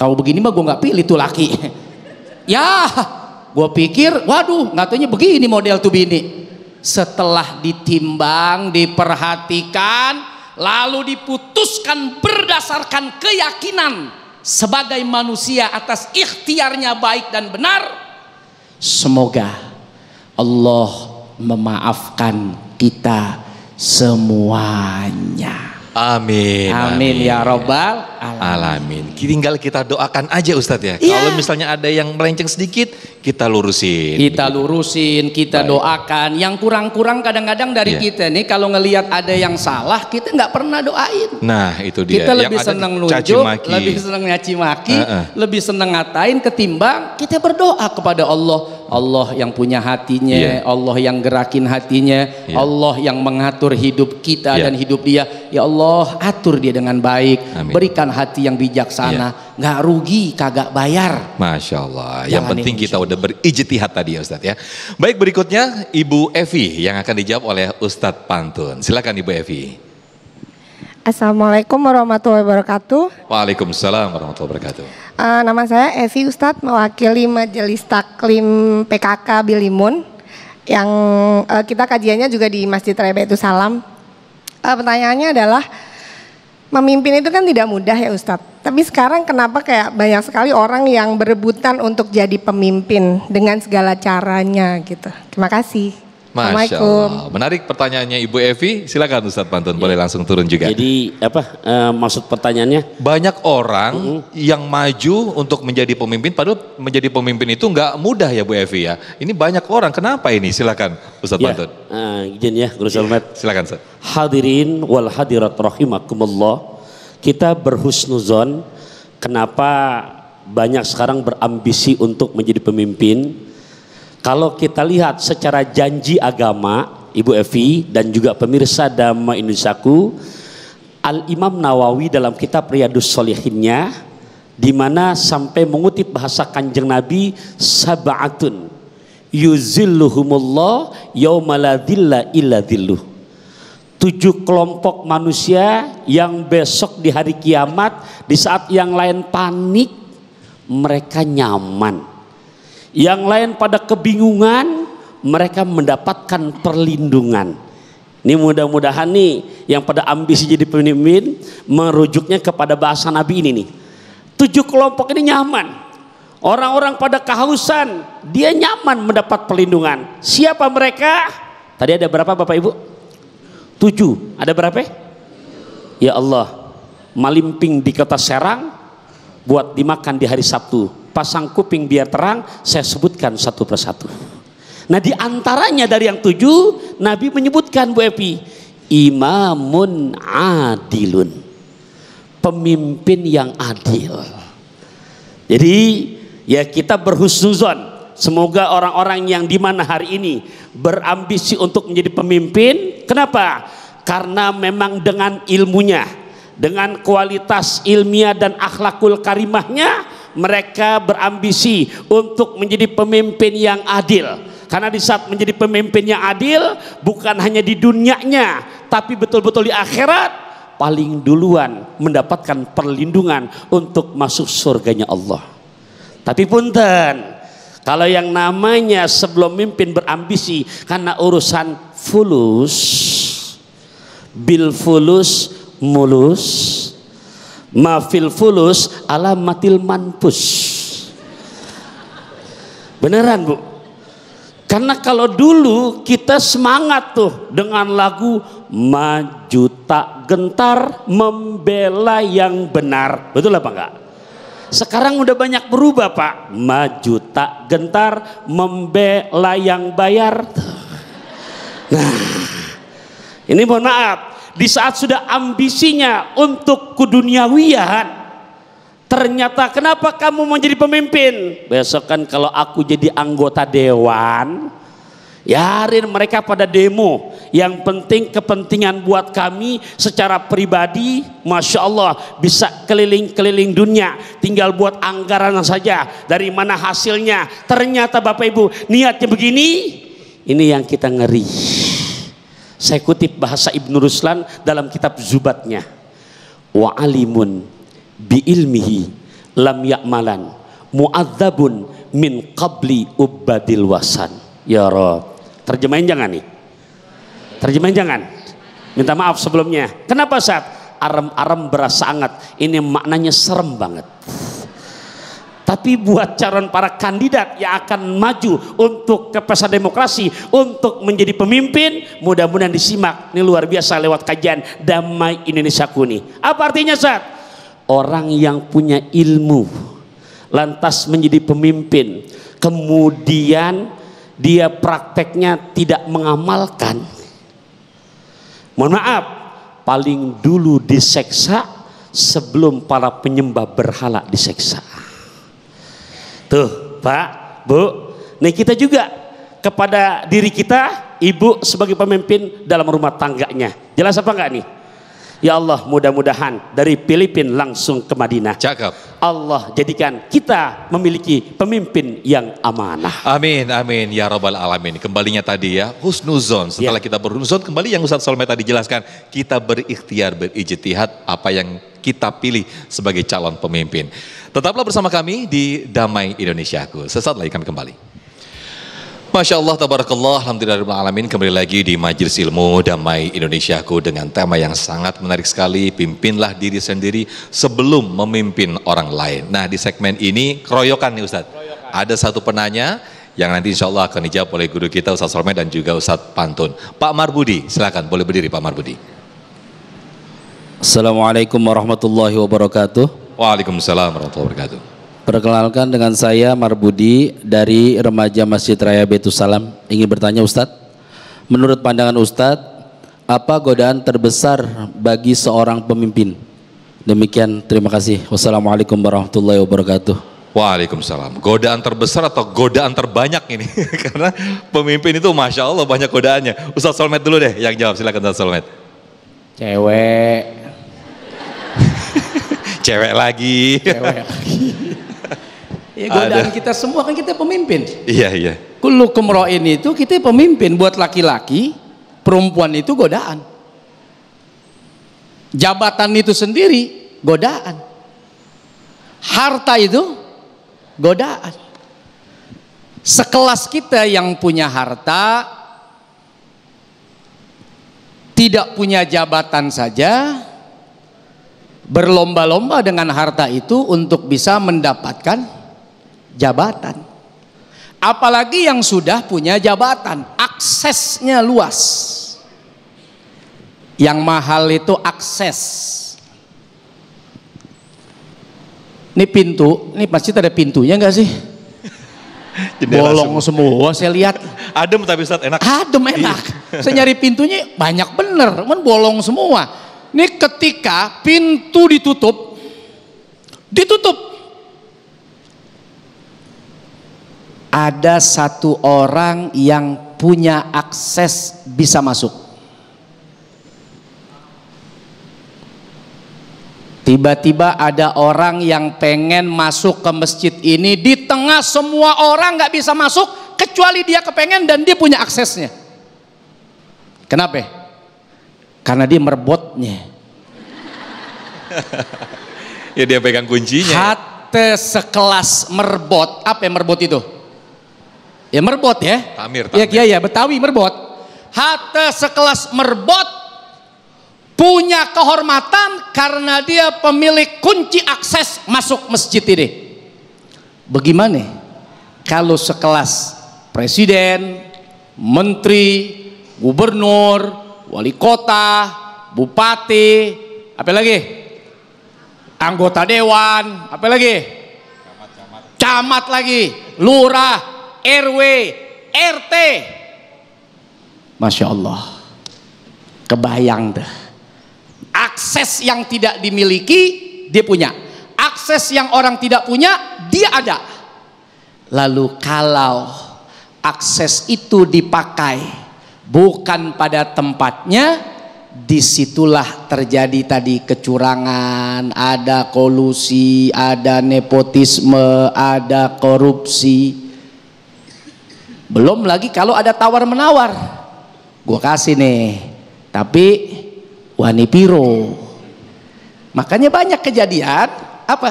kau begini mah gue gak pilih tuh laki ya gue pikir waduh ngatunya begini model tuh bini setelah ditimbang diperhatikan lalu diputuskan berdasarkan keyakinan sebagai manusia atas ikhtiarnya baik dan benar semoga Allah memaafkan kita semuanya Amin. Amin, amin. ya robbal alamin. alamin. Tinggal kita doakan aja Ustadz ya. ya. Kalau misalnya ada yang melenceng sedikit, kita lurusin. Kita lurusin, kita Baik. doakan. Yang kurang-kurang kadang-kadang dari ya. kita nih, kalau ngelihat ada yang salah, kita nggak pernah doain. Nah itu dia. Kita yang lebih senang nunjuk, lebih senang nyaci maki, uh -uh. lebih senang ngatain ketimbang kita berdoa kepada Allah Allah yang punya hatinya, yeah. Allah yang gerakin hatinya, yeah. Allah yang mengatur hidup kita yeah. dan hidup dia. Ya Allah, atur dia dengan baik. Amin. Berikan hati yang bijaksana, yeah. nggak rugi, kagak bayar. Masya Allah. Jangan yang penting kita udah berijtihad tadi Ustadz ya. Baik berikutnya Ibu Evi yang akan dijawab oleh Ustadz Pantun. Silakan Ibu Evi. Assalamualaikum warahmatullahi wabarakatuh. Waalaikumsalam warahmatullahi wabarakatuh. Uh, nama saya Evi Ustadz mewakili Majelis Taklim PKK Bilimun yang uh, kita kajiannya juga di Masjid Raya itu Salam. Uh, pertanyaannya adalah memimpin itu kan tidak mudah ya Ustadz. Tapi sekarang kenapa kayak banyak sekali orang yang berebutan untuk jadi pemimpin dengan segala caranya gitu. Terima kasih. Masya Allah. Menarik pertanyaannya Ibu Evi. Silakan Ustaz Pantun, ya. boleh langsung turun juga. Jadi apa e, maksud pertanyaannya? Banyak orang mm -hmm. yang maju untuk menjadi pemimpin, padahal menjadi pemimpin itu nggak mudah ya Bu Evi ya. Ini banyak orang. Kenapa ini? Silakan Ustaz ya. Pantun. Uh, izin ya, Guru ya. Silakan Ustaz. Hadirin wal hadirat rahimakumullah. Kita berhusnuzon. Kenapa banyak sekarang berambisi untuk menjadi pemimpin? Kalau kita lihat secara janji agama, Ibu Evi dan juga pemirsa Dhamma Indonesiaku, Al-Imam Nawawi dalam kitab Riyadus Solihinnya, di mana sampai mengutip bahasa kanjeng Nabi, sab'atun yuzilluhumullah Yaumaladilla illa dilluh. Tujuh kelompok manusia yang besok di hari kiamat, di saat yang lain panik, mereka nyaman yang lain pada kebingungan, mereka mendapatkan perlindungan. Ini mudah-mudahan nih yang pada ambisi jadi pemimpin merujuknya kepada bahasa Nabi ini nih. Tujuh kelompok ini nyaman. Orang-orang pada kehausan, dia nyaman mendapat perlindungan. Siapa mereka? Tadi ada berapa Bapak Ibu? Tujuh. Ada berapa? Ya Allah, malimping di kota Serang buat dimakan di hari Sabtu pasang kuping biar terang, saya sebutkan satu persatu. Nah di antaranya dari yang tujuh, Nabi menyebutkan Bu Epi, imamun adilun. Pemimpin yang adil. Jadi ya kita berhusnuzon. Semoga orang-orang yang di mana hari ini berambisi untuk menjadi pemimpin. Kenapa? Karena memang dengan ilmunya, dengan kualitas ilmiah dan akhlakul karimahnya mereka berambisi untuk menjadi pemimpin yang adil. Karena di saat menjadi pemimpin yang adil bukan hanya di dunianya, tapi betul-betul di akhirat paling duluan mendapatkan perlindungan untuk masuk surganya Allah. Tapi punten, kalau yang namanya sebelum mimpin berambisi karena urusan fulus bil fulus mulus Mafil fulus ala matil manpus. Beneran bu. Karena kalau dulu kita semangat tuh dengan lagu maju tak gentar membela yang benar. Betul apa enggak? Sekarang udah banyak berubah pak. Maju tak gentar membela yang bayar. Nah ini mohon maaf di saat sudah ambisinya untuk keduniawian ternyata kenapa kamu mau jadi pemimpin besok kan kalau aku jadi anggota dewan ya mereka pada demo yang penting kepentingan buat kami secara pribadi Masya Allah bisa keliling-keliling dunia tinggal buat anggaran saja dari mana hasilnya ternyata Bapak Ibu niatnya begini ini yang kita ngeri saya kutip bahasa Ibnu Ruslan dalam kitab Zubatnya. Wa alimun bi ilmihi lam ya'malan mu'adzabun min qabli ubadil wasan. Ya Rob. Terjemahin jangan nih. Terjemahin jangan. Minta maaf sebelumnya. Kenapa saat aram-aram berasa sangat Ini maknanya serem banget tapi buat calon para kandidat yang akan maju untuk ke pesta demokrasi untuk menjadi pemimpin mudah-mudahan disimak ini luar biasa lewat kajian damai Indonesia kuni apa artinya saat orang yang punya ilmu lantas menjadi pemimpin kemudian dia prakteknya tidak mengamalkan mohon maaf paling dulu diseksa sebelum para penyembah berhala diseksa Tuh, Pak, Bu. Nih kita juga kepada diri kita, ibu sebagai pemimpin dalam rumah tangganya. Jelas apa enggak nih? Ya Allah mudah-mudahan dari Filipina langsung ke Madinah. Cakap. Allah jadikan kita memiliki pemimpin yang amanah. Amin, amin. Ya Rabbal Alamin. Kembalinya tadi ya, husnuzon. Setelah ya. kita berhusnuzon, kembali yang Ustaz Solmed tadi jelaskan. Kita berikhtiar, berijtihad apa yang kita pilih sebagai calon pemimpin. Tetaplah bersama kami di Damai Indonesiaku. Sesaat lagi kami kembali. Masya Allah, tabarakallah, alamin kembali lagi di Majelis Ilmu Damai Indonesiaku dengan tema yang sangat menarik sekali, pimpinlah diri sendiri sebelum memimpin orang lain. Nah di segmen ini keroyokan nih Ustadz, keroyokan. ada satu penanya yang nanti insya Allah akan dijawab oleh guru kita Ustadz Solomon dan juga Ustadz Pantun. Pak Marbudi, silakan boleh berdiri Pak Marbudi. Assalamualaikum warahmatullahi wabarakatuh. Waalaikumsalam warahmatullahi wabarakatuh. Perkenalkan dengan saya Marbudi dari Remaja Masjid Raya Betus Salam. Ingin bertanya Ustadz, menurut pandangan Ustadz, apa godaan terbesar bagi seorang pemimpin? Demikian, terima kasih. Wassalamualaikum warahmatullahi wabarakatuh. Waalaikumsalam. Godaan terbesar atau godaan terbanyak ini? Karena pemimpin itu Masya Allah banyak godaannya. Ustaz Solmet dulu deh yang jawab. Silahkan Ustaz Solmet. Cewek. Cewek lagi. Cewek lagi. Ya godaan ada. kita semua kan kita pemimpin. Iya iya. Kulukum roin itu kita pemimpin buat laki-laki, perempuan itu godaan. Jabatan itu sendiri godaan. Harta itu godaan. Sekelas kita yang punya harta tidak punya jabatan saja berlomba-lomba dengan harta itu untuk bisa mendapatkan jabatan. Apalagi yang sudah punya jabatan, aksesnya luas. Yang mahal itu akses. Ini pintu, ini pasti ada pintunya nggak sih? Bolong semua. semua saya lihat. Adem tapi saat enak. Adem iya. enak. saya nyari pintunya banyak bener, cuman bolong semua. Ini ketika pintu ditutup, ditutup ada satu orang yang punya akses bisa masuk. Tiba-tiba ada orang yang pengen masuk ke masjid ini di tengah semua orang nggak bisa masuk kecuali dia kepengen dan dia punya aksesnya. Kenapa? Karena dia merebutnya. ya dia pegang kuncinya. Hati sekelas merbot. Apa yang merbot itu? Ya merbot ya. Tamir, ya, tamir. Ya kiai ya, Betawi merbot. Hatta sekelas merbot punya kehormatan karena dia pemilik kunci akses masuk masjid ini. Bagaimana kalau sekelas presiden, menteri, gubernur, wali kota, bupati, apa lagi? Anggota dewan, apa lagi? Camat, camat. camat lagi, lurah, RW, RT. Masya Allah. Kebayang deh. Akses yang tidak dimiliki, dia punya. Akses yang orang tidak punya, dia ada. Lalu kalau akses itu dipakai bukan pada tempatnya, disitulah terjadi tadi kecurangan, ada kolusi, ada nepotisme, ada korupsi. Belum lagi kalau ada tawar-menawar. Gue kasih nih. Tapi wani piro. Makanya banyak kejadian apa?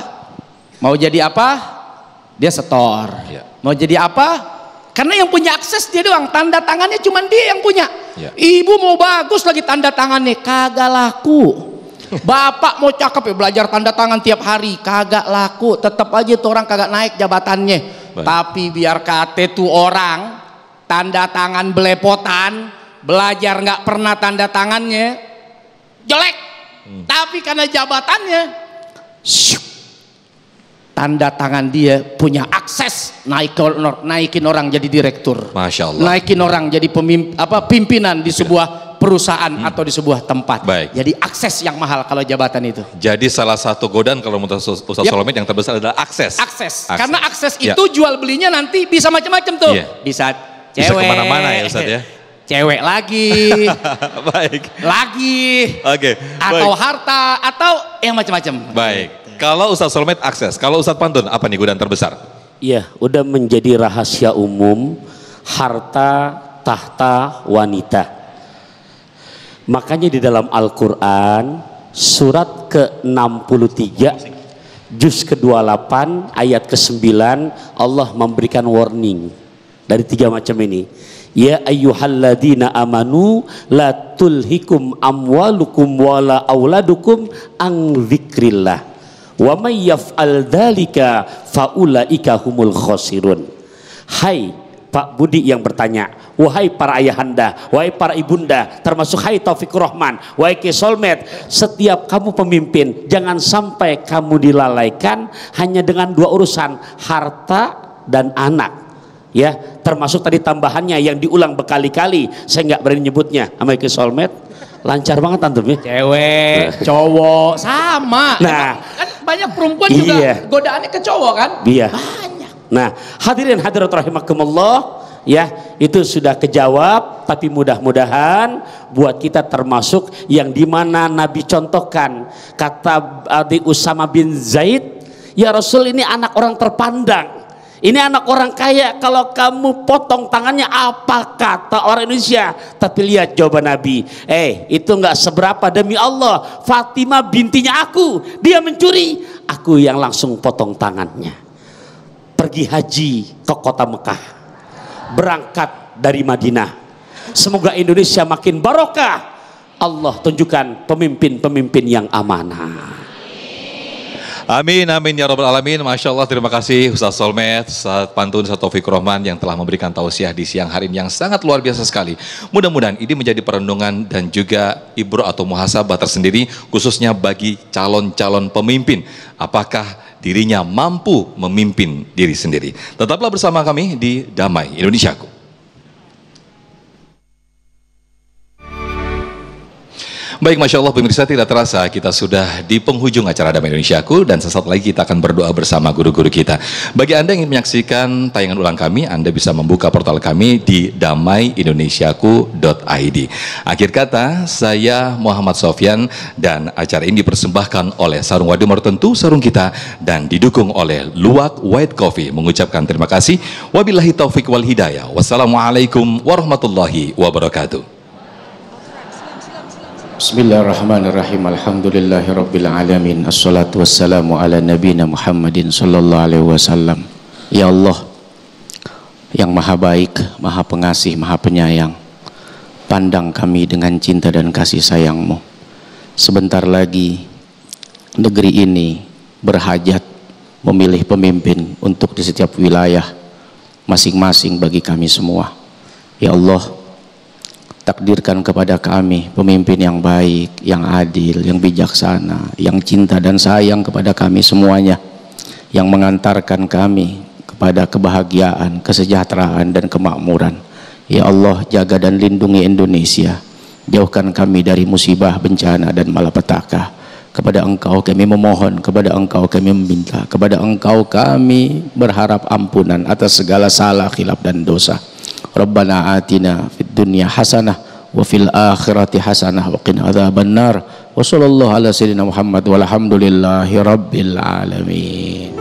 Mau jadi apa? Dia setor. Ya. Mau jadi apa? Karena yang punya akses dia doang, tanda tangannya cuma dia yang punya. Ya. Ibu mau bagus lagi tanda tangannya kagak laku. Bapak mau cakep ya belajar tanda tangan tiap hari, kagak laku, tetap aja tuh orang kagak naik jabatannya tapi biar kate tuh orang tanda tangan belepotan, belajar nggak pernah tanda tangannya, jelek. Hmm. Tapi karena jabatannya, syuk, tanda tangan dia punya akses naik naikin orang jadi direktur, Masya Allah. naikin orang jadi pemimpin, apa pimpinan di sebuah perusahaan hmm. atau di sebuah tempat. Baik. Jadi akses yang mahal kalau jabatan itu. Jadi salah satu godaan kalau menurut Ustaz yep. Solomid yang terbesar adalah akses. Akses. akses. Karena akses ya. itu jual belinya nanti bisa macam-macam tuh. Ya. Bisa cewek. Bisa kemana-mana ya Ustaz ya. Cewek lagi. baik. Lagi. Oke. Okay. Atau harta atau yang macam-macam. Baik. Kalau Ustaz Solomid akses, kalau Ustaz Pantun apa nih godaan terbesar? Iya, udah menjadi rahasia umum harta tahta wanita. Makanya di dalam Al-Quran surat ke-63 juz ke-28 ayat ke-9 Allah memberikan warning dari tiga macam ini ya ayyuhalladzina amanu la tulhikum amwalukum wala auladukum ang zikrillah. wa may yaf'al dzalika faulaika humul khosirun hai Pak Budi yang bertanya wahai para ayahanda, wahai para ibunda, termasuk hai Taufik Rahman, wahai Solmed, setiap kamu pemimpin, jangan sampai kamu dilalaikan hanya dengan dua urusan, harta dan anak. Ya, termasuk tadi tambahannya yang diulang berkali-kali, saya nggak berani nyebutnya, sama Solmed, lancar banget antum ya. Cewek, nah. cowok, sama. Nah, kan banyak perempuan iya. juga godaannya ke cowok kan? Iya. Banyak. Nah, hadirin hadirat rahimakumullah, ya itu sudah kejawab tapi mudah-mudahan buat kita termasuk yang dimana Nabi contohkan kata Adi Usama bin Zaid ya Rasul ini anak orang terpandang ini anak orang kaya kalau kamu potong tangannya apa kata orang Indonesia? Tapi lihat jawaban Nabi. Eh, itu nggak seberapa demi Allah. Fatima bintinya aku, dia mencuri, aku yang langsung potong tangannya. Pergi haji ke kota Mekah berangkat dari Madinah. Semoga Indonesia makin barokah. Allah tunjukkan pemimpin-pemimpin yang amanah. Amin, amin ya robbal alamin. Masya Allah, terima kasih Ustaz Solmed, Ustaz Pantun, Ustaz Taufik Rohman yang telah memberikan tausiah di siang hari ini yang sangat luar biasa sekali. Mudah-mudahan ini menjadi perenungan dan juga ibro atau muhasabah tersendiri khususnya bagi calon-calon pemimpin. Apakah dirinya mampu memimpin diri sendiri. Tetaplah bersama kami di Damai Indonesiaku. Baik, Masya Allah pemirsa tidak terasa kita sudah di penghujung acara Damai Indonesiaku dan sesaat lagi kita akan berdoa bersama guru-guru kita. Bagi Anda yang ingin menyaksikan tayangan ulang kami, Anda bisa membuka portal kami di damaiindonesiaku.id. Akhir kata, saya Muhammad Sofyan dan acara ini dipersembahkan oleh Sarung Wadumar tentu sarung kita dan didukung oleh Luwak White Coffee mengucapkan terima kasih. Wabillahi taufik wal hidayah. Wassalamualaikum warahmatullahi wabarakatuh. Bismillahirrahmanirrahim. Alhamdulillahirabbil alamin. Assalatu wassalamu ala nabiyina Muhammadin sallallahu alaihi wasallam. Ya Allah, yang maha baik, maha pengasih, maha penyayang. Pandang kami dengan cinta dan kasih sayangmu. Sebentar lagi negeri ini berhajat memilih pemimpin untuk di setiap wilayah masing-masing bagi kami semua. Ya Allah, takdirkan kepada kami pemimpin yang baik, yang adil, yang bijaksana, yang cinta dan sayang kepada kami semuanya yang mengantarkan kami kepada kebahagiaan, kesejahteraan dan kemakmuran. Ya Allah, jaga dan lindungi Indonesia. Jauhkan kami dari musibah, bencana dan malapetaka. Kepada Engkau kami memohon, kepada Engkau kami meminta, kepada Engkau kami berharap ampunan atas segala salah, khilaf dan dosa. Rabbana atina fid dunya hasanah wa fil akhirati hasanah wa qina adzaban nar wa sallallahu ala sayyidina Muhammad walhamdulillahi rabbil alamin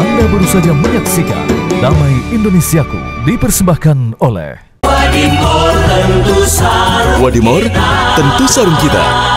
Anda baru saja menyaksikan Damai Indonesiaku dipersembahkan oleh Wadimor tentu sarung kita.